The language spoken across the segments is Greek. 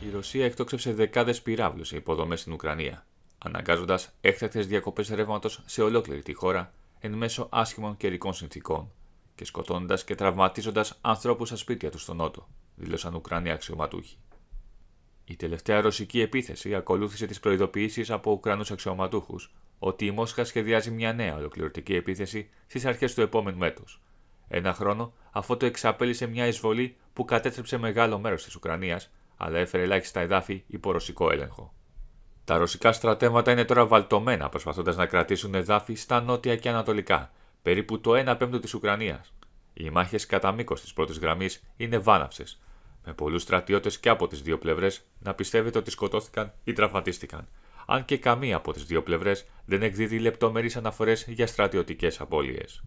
Η Ρωσία εκτόξευσε δεκάδες πυράβλους σε υποδομές στην Ουκρανία, αναγκάζοντας έκτακτες διακοπές ρεύματος σε ολόκληρη τη χώρα εν μέσω άσχημων καιρικών συνθήκων και σκοτώνοντας και τραυματίζοντας ανθρώπους στα σπίτια τους στον Νότο, δήλωσαν Ουκρανοί αξιωματούχοι. Η τελευταία ρωσική επίθεση ακολούθησε τις προειδοποιήσεις από Ουκρανούς αξιωματούχους ότι η Μόσχα σχεδιάζει μια νέα ολοκληρωτική επίθεση στις αρχές του επόμενου έτους, ένα χρόνο αφού το εξαπέλυσε μια εισβολή που κατέστρεψε μεγάλο μέρος της Ουκρανίας αλλά έφερε ελάχιστα εδάφη υπό ρωσικό έλεγχο. Τα ρωσικά στρατεύματα είναι τώρα βαλτωμένα, προσπαθώντας να κρατήσουν εδάφη στα νότια και ανατολικά, περίπου το 1 πέμπτο της Ουκρανίας. Οι μάχες κατά μήκος της πρώτης γραμμής είναι βάναυσες, με πολλούς στρατιώτες και από τις δύο πλευρές να πιστεύετε ότι σκοτώθηκαν ή τραυματίστηκαν, αν και καμία από τις δύο πλευρές δεν εκδίδει λεπτομερείς αναφορές για στρατιωτικές απώλειες.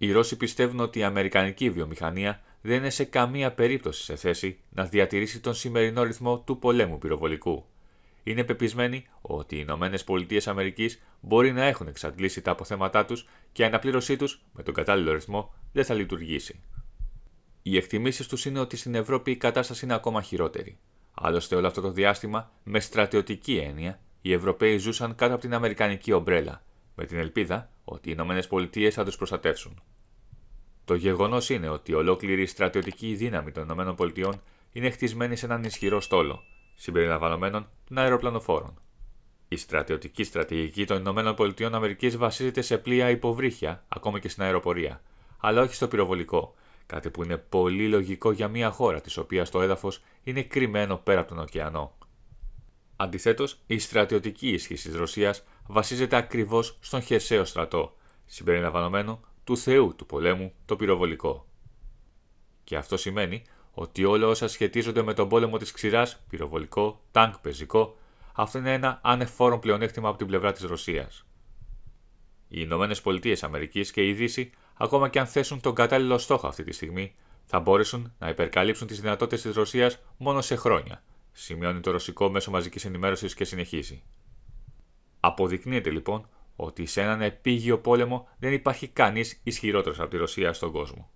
Οι Ρώσοι πιστεύουν ότι η Αμερικανική βιομηχανία δεν είναι σε καμία περίπτωση σε θέση να διατηρήσει τον σημερινό ρυθμό του πολέμου πυροβολικού. Είναι πεπισμένοι ότι οι Ηνωμένες Πολιτείες Αμερικής μπορεί να έχουν εξαντλήσει τα αποθέματά τους και η αναπλήρωσή τους με τον κατάλληλο ρυθμό δεν θα λειτουργήσει. Οι εκτιμήσεις τους είναι ότι στην Ευρώπη η κατάσταση είναι ακόμα χειρότερη. Άλλωστε, όλο αυτό το διάστημα, με στρατιωτική έννοια, οι Ευρωπαίοι ζούσαν κάτω από την Αμερικανική ομπρέλα, με την ελπίδα ότι οι Ηνωμένες Πολιτείες θα τους προστατεύσουν. Το γεγονός είναι ότι η ολόκληρη στρατιωτική δύναμη των Ηνωμένων Πολιτειών είναι χτισμένη σε έναν ισχυρό στόλο, συμπεριλαμβανομένων των αεροπλανοφόρων. Η στρατιωτική στρατηγική των Ηνωμένων Πολιτειών Αμερικής βασίζεται σε πλοία υποβρύχια, ακόμα και στην αεροπορία, αλλά όχι στο πυροβολικό, κάτι που είναι πολύ λογικό για μια χώρα της οποίας το έδαφος είναι κρυμμένο πέρα από τον ωκεανό. Αντιθέτως, η στρατιωτική ισχύ της Ρωσίας βασίζεται ακριβώς στον χερσαίο στρατό, συμπεριλαμβανομένο του Θεού του πολέμου, το πυροβολικό. Και αυτό σημαίνει ότι όλα όσα σχετίζονται με τον πόλεμο της ξηράς, πυροβολικό, τάγκ πεζικό, αυτό είναι ένα ανεφόρον πλεονέκτημα από την πλευρά της Ρωσίας. Οι Ηνωμένες Πολιτείες Αμερικής και η Δύση, ακόμα και αν θέσουν τον κατάλληλο στόχο αυτή τη στιγμή, θα μπορέσουν να υπερκαλύψουν τις δυνατότητες της Ρωσίας μόνο σε χρόνια, σημειώνει το ρωσικό μέσο μαζικής ενημέρωσης και συνεχίζει. Αποδεικνύεται λοιπόν ότι σε έναν επίγειο πόλεμο δεν υπάρχει κανείς ισχυρότερος από τη Ρωσία στον κόσμο.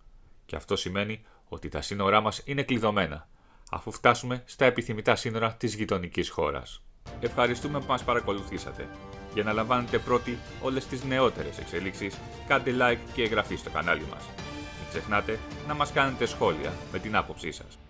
Και αυτό σημαίνει ότι τα σύνορά μας είναι κλειδωμένα, αφού φτάσουμε στα επιθυμητά σύνορα της γειτονικής χώρας. Ευχαριστούμε που μας παρακολουθήσατε. Για να λαμβάνετε πρώτοι όλες τις νεότερες εξελίξεις, κάντε like και εγγραφή στο κανάλι μας. Μην ξεχνάτε να μας κάνετε σχόλια με την άποψή σας.